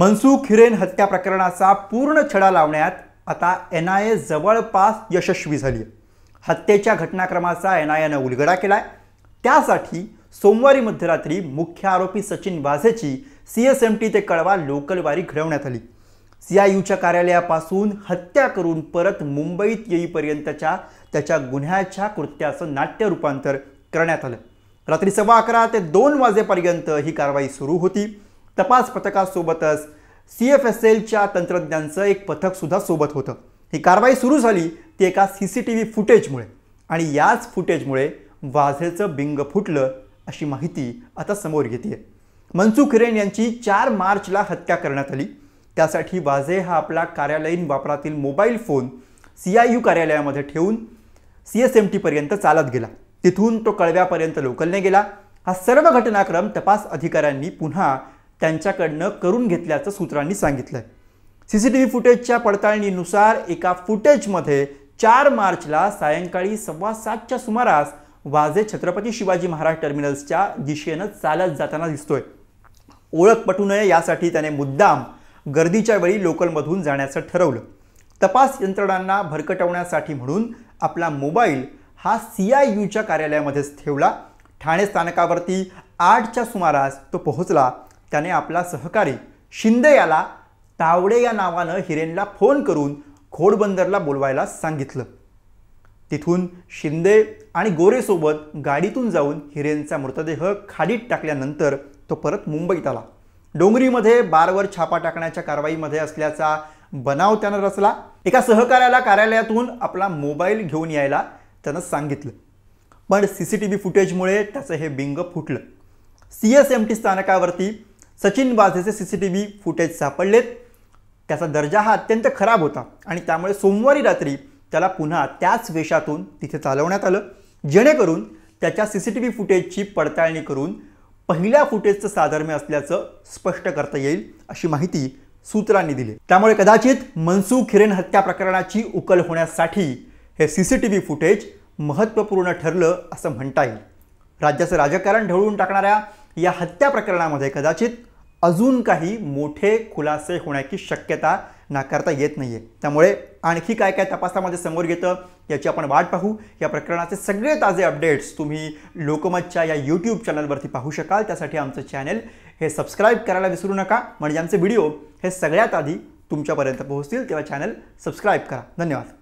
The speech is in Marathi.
मनसुख हिरेन हत्या प्रकरणाचा पूर्ण छडा लावण्यात आता एन आय ए जवळपास यशस्वी झाली आहे हत्येच्या घटनाक्रमाचा एन आय एनं उलगडा केला आहे त्यासाठी सोमवारी मध्यरात्री मुख्य आरोपी सचिन वाझेची सी एस एम टी ते कळवा लोकलवारी घडवण्यात आली सी आय यूच्या कार्यालयापासून हत्या करून परत मुंबईत येईपर्यंतच्या त्याच्या गुन्ह्याच्या कृत्याचं नाट्य रूपांतर करण्यात आलं रात्री सव्वा अकरा ते दोन वाजेपर्यंत ही कारवाई सुरू होती तपास पथकासोबतच सी एफ एस एलच्या तंत्रज्ञांचं एक पथकसुद्धा सोबत होतं ही कारवाई सुरू झाली ती एका सी सी टी व्ही फुटेजमुळे आणि याच फुटेजमुळे वाझेचं बिंग फुटलं अशी माहिती आता समोर येते मनसुख हिरेन यांची चार मार्चला हत्या करण्यात आली त्यासाठी वाझे हा आपला कार्यालयीन वापरातील mobile phone C I U कार्यालयामध्ये ठेवून सी एस एम टीपर्यंत चालत गेला तिथून तो कळव्यापर्यंत लोकलने गेला हा सर्व घटनाक्रम तपास अधिकाऱ्यांनी पुन्हा त्यांच्याकडनं करून घेतल्याचं सूत्रांनी सांगितलं आहे सी सी टी व्ही फुटेजच्या पडताळणीनुसार एका फुटेजमध्ये चार मार्चला सायंकाळी सव्वा सातच्या सुमारास वाजे छत्रपती शिवाजी महाराज टर्मिनल्सच्या दिशेनं चालत जाताना दिसतोय ओळख पटू नये यासाठी त्याने मुद्दाम गर्दीच्या वेळी लोकलमधून जाण्याचं ठरवलं तपास यंत्रणांना भरकटवण्यासाठी म्हणून आपला मोबाईल हा सी आय यूच्या कार्यालयामध्येच ठेवला ठाणे स्थानकावरती आठच्या सुमारास तो पोहोचला त्याने आपला सहकारी शिंदे याला तावडे या नावानं हिरेनला फोन करून घोडबंदरला बोलवायला सांगितलं तिथून शिंदे आणि गोरेसोबत गाडीतून जाऊन हिरेनचा मृतदेह खाडीत टाकल्यानंतर तो परत मुंबईत आला डोंगरीमध्ये बारवर छापा टाकण्याच्या कारवाईमध्ये असल्याचा बनाव त्यानं रचला एका सहकार्याला कार्यालयातून आपला मोबाईल घेऊन यायला त्यानं सांगितलं पण सी सी टी व्ही फुटेजमुळे त्याचं हे बिंग फुटलं सी एस एम टी स्थानकावरती सचिन वाझेचे C C T V footage सापडलेत त्याचा दर्जा हा अत्यंत खराब होता आणि त्यामुळे सोमवारी रात्री त्याला पुन्हा त्याच वेशातून तिथे चालवण्यात आलं जेणेकरून त्याच्या सी सी टी व्ही फुटेजची पडताळणी करून पहिल्या फुटेजचं साधर्म्य असल्याचं स्पष्ट करता येईल अशी माहिती सूत्रांनी दिली त्यामुळे कदाचित मनसुख हिरेन हत्या प्रकरणाची उकल होण्यासाठी हे C C T V footage महत्त्वपूर्ण ठरलं असं म्हणता येईल राज्याचं राजकारण ढवळून टाकणाऱ्या या हत्या प्रकरणामध्ये कदाचित अजून काही मोठे खुलासे होण्याची शक्यता नाकारता येत नाही आहे त्यामुळे आणखी काय काय तपासामध्ये समोर येतं याची आपण वाट पाहू या प्रकरणाचे सगळे ताजे अपडेट्स तुम्ही लोकमतच्या या यूट्यूब चॅनलवरती पाहू शकाल त्यासाठी आमचं चॅनल हे सबस्क्राईब करायला विसरू नका म्हणजे आमचे व्हिडिओ हे सगळ्यात आधी तुमच्यापर्यंत पोहोचतील तेव्हा चॅनल सबस्क्राईब करा धन्यवाद